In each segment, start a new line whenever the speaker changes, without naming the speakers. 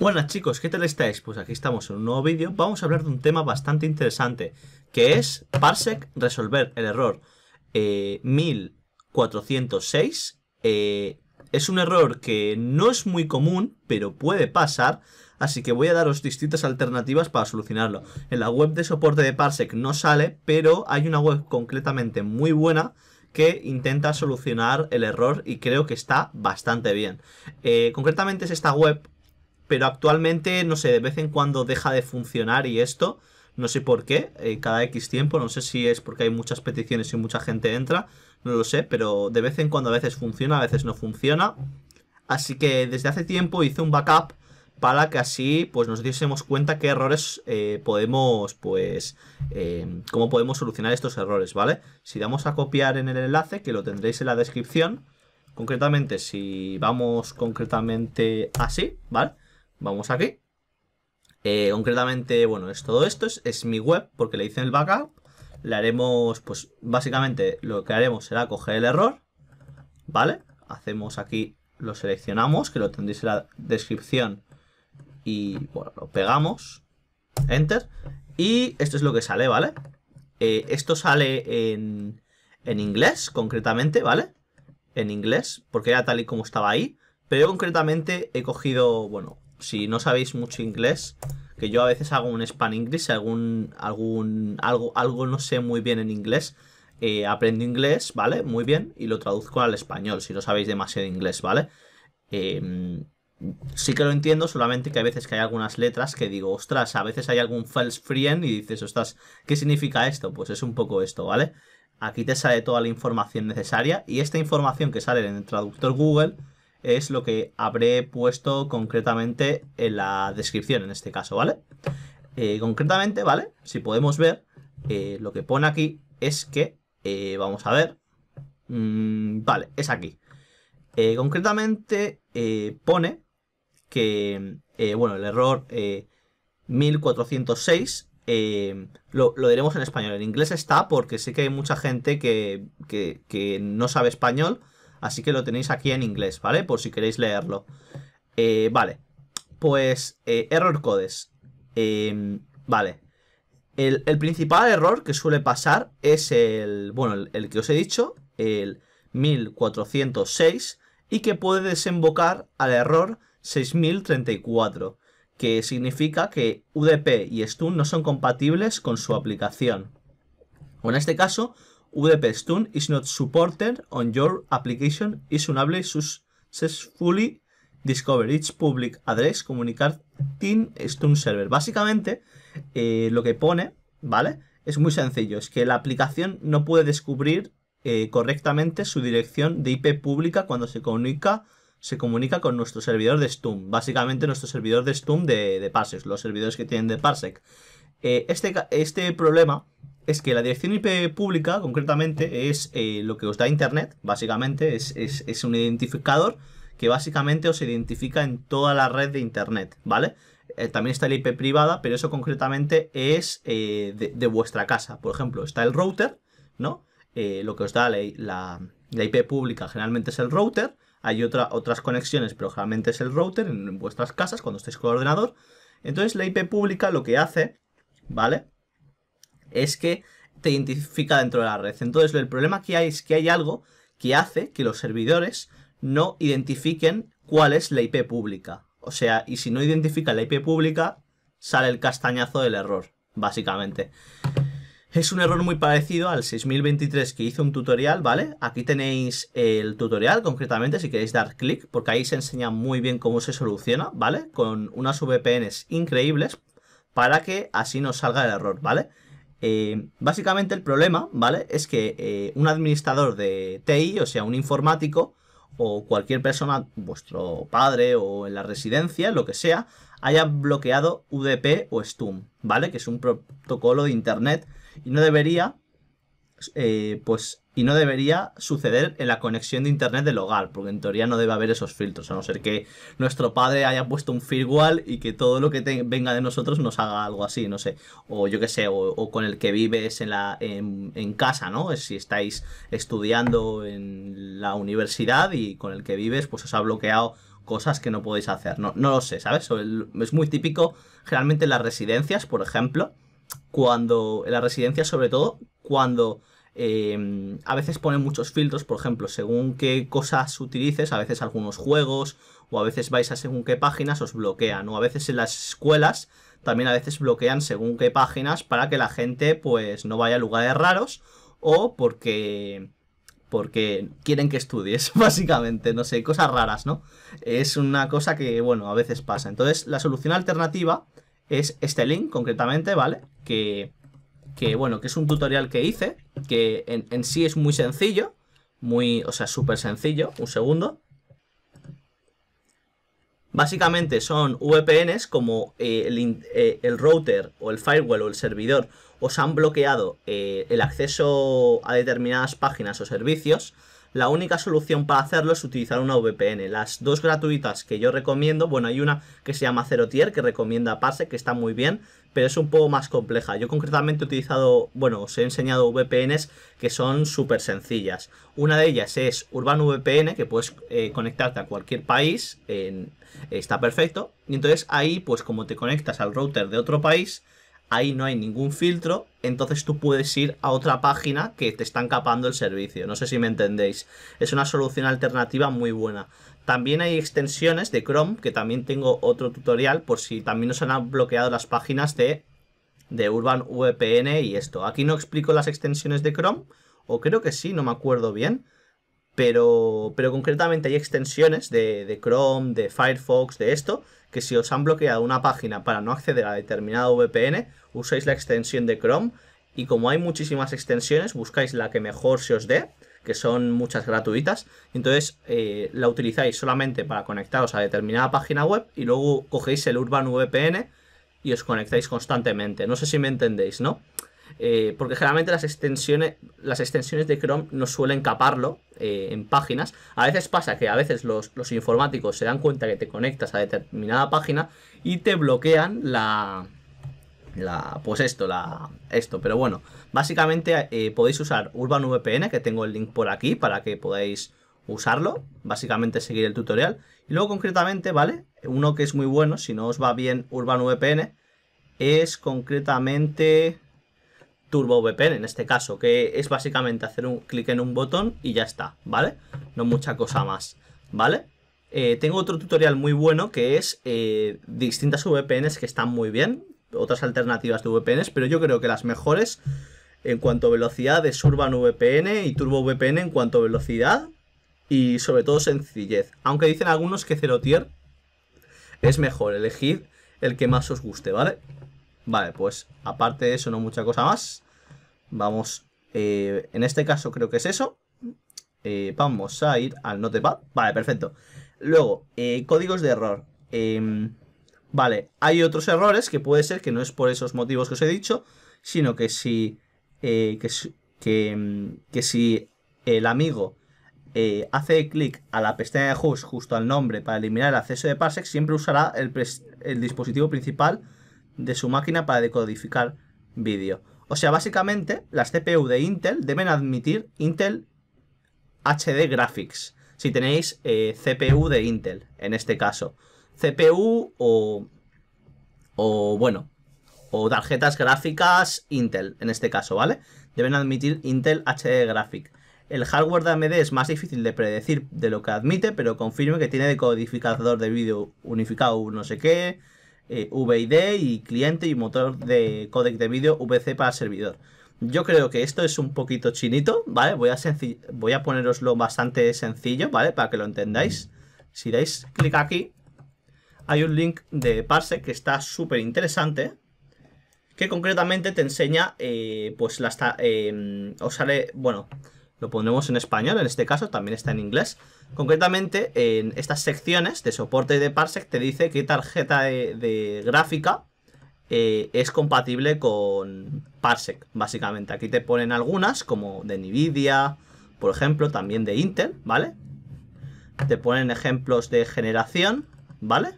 Buenas chicos, ¿qué tal estáis? Pues aquí estamos en un nuevo vídeo. Vamos a hablar de un tema bastante interesante, que es Parsec resolver el error 1406. Eh, eh, es un error que no es muy común, pero puede pasar, así que voy a daros distintas alternativas para solucionarlo. En la web de soporte de Parsec no sale, pero hay una web concretamente muy buena que intenta solucionar el error y creo que está bastante bien. Eh, concretamente es esta web pero actualmente, no sé, de vez en cuando deja de funcionar y esto, no sé por qué, eh, cada X tiempo, no sé si es porque hay muchas peticiones y mucha gente entra, no lo sé, pero de vez en cuando a veces funciona, a veces no funciona. Así que desde hace tiempo hice un backup para que así pues nos diésemos cuenta qué errores eh, podemos pues em, cómo podemos solucionar estos errores vale si damos a copiar en el enlace que lo tendréis en la descripción concretamente si vamos concretamente así vale Vamos aquí. Eh, concretamente, bueno, es todo esto, es, mi web, porque le hice el backup. Le haremos, pues básicamente lo que haremos será coger el error, ¿vale? Hacemos aquí, lo seleccionamos, que lo tendréis en la descripción, y bueno, lo pegamos, enter, y esto es lo que sale, ¿vale? Eh, esto sale en, en inglés, concretamente, ¿vale? En inglés, porque era tal y como estaba ahí, pero yo concretamente he cogido, bueno, si no sabéis mucho inglés, que yo a veces hago un span inglés, algún, algún, algo, algo no sé muy bien en inglés, eh, aprendo inglés, ¿vale? Muy bien, y lo traduzco al español, si no sabéis demasiado inglés, ¿vale? Em, sí que lo entiendo, solamente que a veces que hay algunas letras que digo, ostras, a veces hay algún false friend y dices, ostras, ¿qué significa esto? Pues es un poco esto, ¿vale? Aquí te sale toda la información necesaria y esta información que sale en el traductor Google es lo que habré puesto concretamente en la descripción en este caso, ¿vale? Eh, concretamente, ¿vale? Si podemos ver, eh, lo que pone aquí es que, eh, vamos a ver, mm, vale, es aquí. concretamente pone que, bueno, el error 1406 lo, lo, diremos en español. En inglés está porque sé que hay mucha gente que no sabe español Así que lo tenéis aquí en inglés, ¿vale? Por si queréis leerlo. Eh, vale. Pues eh, error codes. Em, vale. El, principal error que suele pasar es el, bueno, el, que os he dicho, el 1406, y que puede desembocar al error 6034, que significa que UDP y Stun no son compatibles con su aplicación. O en este caso, UDP-STUN is not supported on your application is unable successfully discover its public address communicating STUN server. Básicamente, eh, lo que pone, ¿vale? Es muy sencillo, es que la aplicación no puede descubrir eh, correctamente su dirección de IP pública cuando se comunica se comunica con nuestro servidor de Stum, básicamente nuestro servidor de Stum de, de Parsec, los servidores que tienen de Parsec. Eh, este, este problema es que la dirección IP pública, concretamente, es eh, lo que os da Internet, básicamente, es, un identificador que básicamente os identifica en toda la red de Internet, ¿vale? Eh, también está la IP privada, pero eso concretamente es eh, de, vuestra casa. Por ejemplo, está el router, ¿no? lo que os da la, la, IP pública generalmente es el router. Hay otras conexiones, pero generalmente es el router en, en vuestras casas cuando estáis con el ordenador. Entonces la IP pública lo que hace, ¿vale? es que te identifica dentro de la red. Entonces, el problema que hay es que hay algo que hace que los servidores no identifiquen cuál es la IP pública. O sea, y si no identifica la IP pública, sale el castañazo del error, básicamente. Es un error muy parecido al 6023 que hizo un tutorial, ¿vale? Aquí tenéis el tutorial concretamente si queréis dar clic, porque ahí se enseña muy bien cómo se soluciona, ¿vale? Con unas VPNs increíbles para que así no salga el error, ¿vale? Eh, básicamente el problema, ¿vale? Es que eh, un administrador de TI, o sea, un informático, o cualquier persona, vuestro padre o en la residencia, lo que sea, haya bloqueado UDP o STUM, ¿vale? Que es un protocolo de Internet y no debería eh, pues, y no debería suceder en la conexión de internet del hogar, porque en teoría no debe haber esos filtros, a no ser que nuestro padre haya puesto un firewall y que todo lo que venga de nosotros nos haga algo así, no sé, o yo qué sé, o, con el que vives en, la, en, casa, ¿no? Si estáis estudiando en la universidad y con el que vives, pues os ha bloqueado cosas que no podéis hacer, no, no lo sé, ¿sabes? es muy típico, generalmente en las residencias, por ejemplo, cuando, en las residencias sobre todo, cuando Em, a veces ponen muchos filtros, por ejemplo, según qué cosas utilices, a veces algunos juegos, o a veces vais a según qué páginas os bloquean, o a veces en las escuelas también a veces bloquean según qué páginas para que la gente pues no vaya a lugares raros, o porque porque quieren que estudies, básicamente, no sé, cosas raras, ¿no? Es una cosa que, bueno, a veces pasa. Entonces, la solución alternativa es este link, concretamente, ¿vale? Que que bueno, que es un tutorial que hice, que en, sí es muy sencillo, muy, o sea, súper sencillo, un segundo. Básicamente son VPNs como eh, eh, el, router o el firewall o el servidor os han bloqueado eh, el acceso a determinadas páginas o servicios. La única solución para hacerlo es utilizar una VPN. Las dos gratuitas que yo recomiendo, bueno, hay una que se llama Zero Tier, que recomienda Parse, que está muy bien, pero es un poco más compleja. Yo concretamente he utilizado, bueno, os he enseñado VPNs que son súper sencillas. Una de ellas es Urban VPN, que puedes eh, conectarte a cualquier país, está perfecto. Y entonces ahí, pues como te conectas al router de otro país, ahí no hay ningún filtro, entonces tú puedes ir a otra página que te están capando el servicio. No sé si me entendéis. Es una solución alternativa muy buena. También hay extensiones de Chrome, que también tengo otro tutorial por si también nos han bloqueado las páginas de, de Urban VPN y esto. Aquí no explico las extensiones de Chrome, o creo que sí, no me acuerdo bien. Pero, concretamente hay extensiones de, Chrome, de Firefox, de esto, que si os han bloqueado una página para no acceder a determinado VPN, usáis la extensión de Chrome y como hay muchísimas extensiones, buscáis la que mejor se os dé, que son muchas gratuitas, entonces eh, la utilizáis solamente para conectaros a determinada página web y luego cogéis el Urban VPN y os conectáis constantemente. No sé si me entendéis, ¿no? Eh, porque generalmente las extensiones, las extensiones de Chrome no suelen caparlo eh, en páginas. A veces pasa que a veces los, informáticos se dan cuenta que te conectas a determinada página y te bloquean la... la pues esto, la, esto. Pero bueno, básicamente eh, podéis usar VPN que tengo el link por aquí para que podáis usarlo, básicamente seguir el tutorial. Y luego concretamente, ¿vale? Uno que es muy bueno, si no os va bien UrbanVPN, es concretamente turbo vpn en este caso, que es básicamente hacer un clic en un botón y ya está, ¿vale? No mucha cosa más, ¿vale? Eh, tengo otro tutorial muy bueno que es eh, distintas VPNs que están muy bien, otras alternativas de VPNs, pero yo creo que las mejores en cuanto a velocidad es Urban VPN y turbo vpn en cuanto a velocidad y sobre todo sencillez. Aunque dicen algunos que Zero Tier es mejor, elegid el que más os guste, ¿vale? Vale, pues aparte de eso no mucha cosa más. Vamos, eh, en este caso creo que es eso. Eh, vamos a ir al notepad. Vale, perfecto. Luego, eh, códigos de error. Em, vale, hay otros errores que puede ser que no es por esos motivos que os he dicho, sino que si, que, que, em, que si el amigo hace clic a la pestaña de host justo al nombre para eliminar el acceso de Parsec, siempre usará el, el dispositivo principal de su máquina para decodificar vídeo. O sea, básicamente las CPU de Intel deben admitir Intel HD Graphics. Si tenéis eh, CPU de Intel, en este caso. CPU o, o bueno, o tarjetas gráficas Intel, en este caso, ¿vale? Deben admitir Intel HD Graphics El hardware de AMD es más difícil de predecir de lo que admite, pero confirme que tiene decodificador de vídeo unificado no sé qué, eh, VID y cliente y motor de codec de vídeo VC para servidor. Yo creo que esto es un poquito chinito, ¿vale? Voy a, voy a poneroslo bastante sencillo, ¿vale? Para que lo entendáis. Si dais clic aquí, hay un link de parse que está súper interesante, que concretamente te enseña, eh, pues, la eh, os sale, bueno, lo pondremos en español, en este caso también está en inglés, Concretamente, en estas secciones de soporte de Parsec te dice qué tarjeta de, gráfica eh, es compatible con Parsec, básicamente. Aquí te ponen algunas, como de NVIDIA, por ejemplo, también de Intel, ¿vale? Te ponen ejemplos de generación, ¿vale?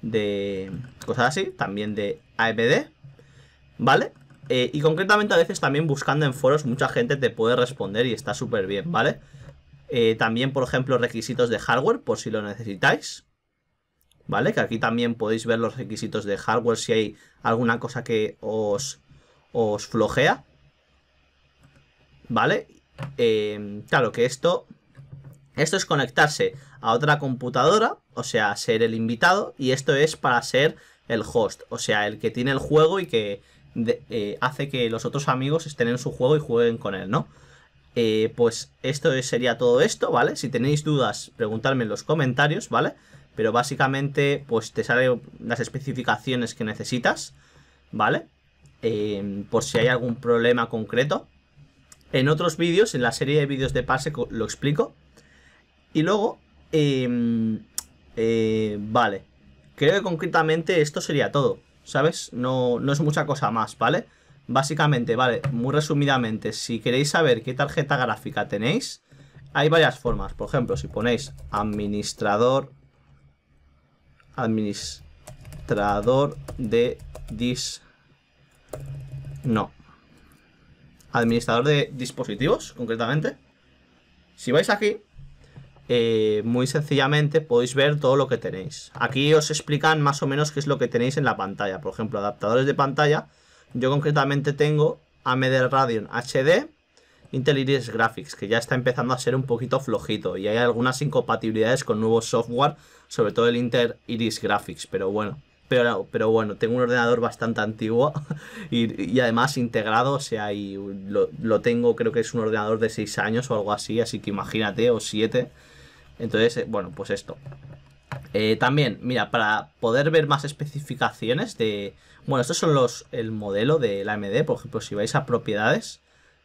De cosas así, también de AMD, ¿vale? Eh, y concretamente a veces también buscando en foros mucha gente te puede responder y está súper bien, ¿vale? vale eh, también, por ejemplo, requisitos de hardware, por si lo necesitáis. ¿Vale? Que aquí también podéis ver los requisitos de hardware si hay alguna cosa que os, flojea. ¿Vale? Eh, claro que esto... Esto es conectarse a otra computadora, o sea, ser el invitado, y esto es para ser el host, o sea, el que tiene el juego y que eh, hace que los otros amigos estén en su juego y jueguen con él, ¿no? Eh, pues esto sería todo esto, ¿vale? Si tenéis dudas, preguntadme en los comentarios, ¿vale? Pero básicamente, pues te salen las especificaciones que necesitas, ¿vale? Em, por si hay algún problema concreto. En otros vídeos, en la serie de vídeos de pase lo explico. Y luego, em, eh, vale, creo que concretamente esto sería todo, ¿sabes? No, no es mucha cosa más, ¿vale? vale Básicamente, vale, muy resumidamente, si queréis saber qué tarjeta gráfica tenéis, hay varias formas. Por ejemplo, si ponéis administrador, administrador de dis... No. Administrador de dispositivos, concretamente. Si vais aquí, eh, muy sencillamente podéis ver todo lo que tenéis. Aquí os explican más o menos qué es lo que tenéis en la pantalla. Por ejemplo, adaptadores de pantalla yo concretamente tengo AMD Radeon HD, Intel Iris Graphics, que ya está empezando a ser un poquito flojito y hay algunas incompatibilidades con nuevos software, sobre todo el Intel Iris Graphics, pero bueno. Pero, pero bueno, tengo un ordenador bastante antiguo y, además integrado, o sea, y lo, lo, tengo, creo que es un ordenador de 6 años o algo así, así que imagínate, o 7. Entonces, eh, bueno, pues esto. Eh, también, mira, para poder ver más especificaciones de... Bueno, estos son los el modelo de la AMD, por ejemplo, si vais a propiedades,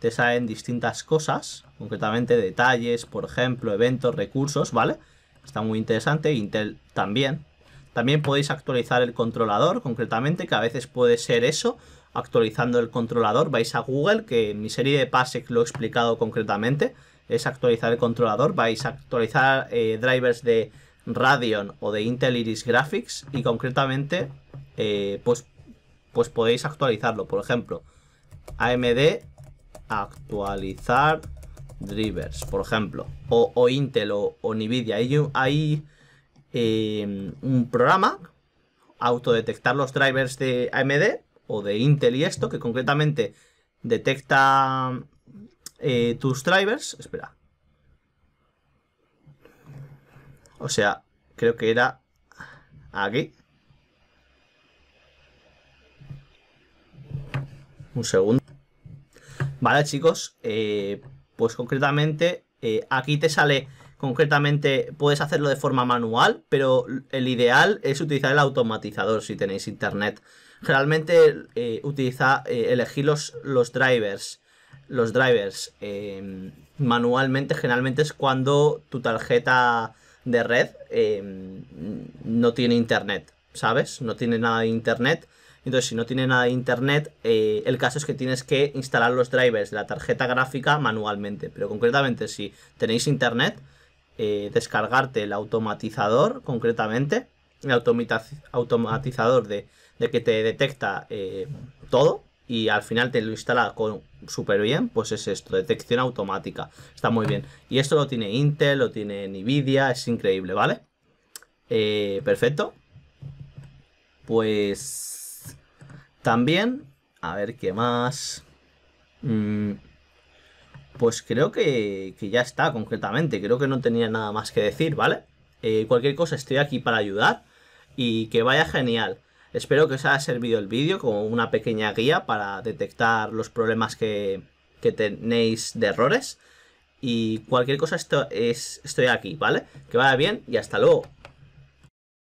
te salen distintas cosas, concretamente detalles, por ejemplo, eventos, recursos, ¿vale? Está muy interesante, Intel también. También podéis actualizar el controlador, concretamente, que a veces puede ser eso, actualizando el controlador. Vais a Google, que en mi serie de PASEC lo he explicado concretamente, es actualizar el controlador, vais a actualizar eh, drivers de Radion o de Intel Iris Graphics y concretamente eh, pues, pues podéis actualizarlo. Por ejemplo, AMD actualizar drivers, por ejemplo, o, Intel o, Nvidia. Hay, em, un programa autodetectar los drivers de AMD o de Intel y esto que concretamente detecta eh, tus drivers. Espera, O sea, creo que era aquí. Un segundo. Vale, chicos. Eh, pues concretamente, eh, aquí te sale... Concretamente, puedes hacerlo de forma manual, pero el ideal es utilizar el automatizador si tenéis internet. Generalmente, eh, utiliza, elegir los, los drivers los drivers manualmente generalmente es cuando tu tarjeta de red em, no tiene internet, ¿sabes? No tiene nada de internet. Entonces, si no tiene nada de internet, eh, el caso es que tienes que instalar los drivers de la tarjeta gráfica manualmente. Pero concretamente, si tenéis internet, eh, descargarte el automatizador, concretamente, el automatizador de, que te detecta eh, todo, y al final te lo instala súper bien, pues es esto, detección automática. Está muy bien. Y esto lo tiene Intel, lo tiene Nvidia, es increíble, ¿vale? Eh, perfecto. Pues también, a ver qué más. Mm, pues creo que, ya está, concretamente. Creo que no tenía nada más que decir, ¿vale? Eh, cualquier cosa, estoy aquí para ayudar y que vaya genial. Espero que os haya servido el vídeo como una pequeña guía para detectar los problemas que, tenéis de errores. Y cualquier cosa esto es, estoy aquí, ¿vale? Que vaya bien y hasta luego.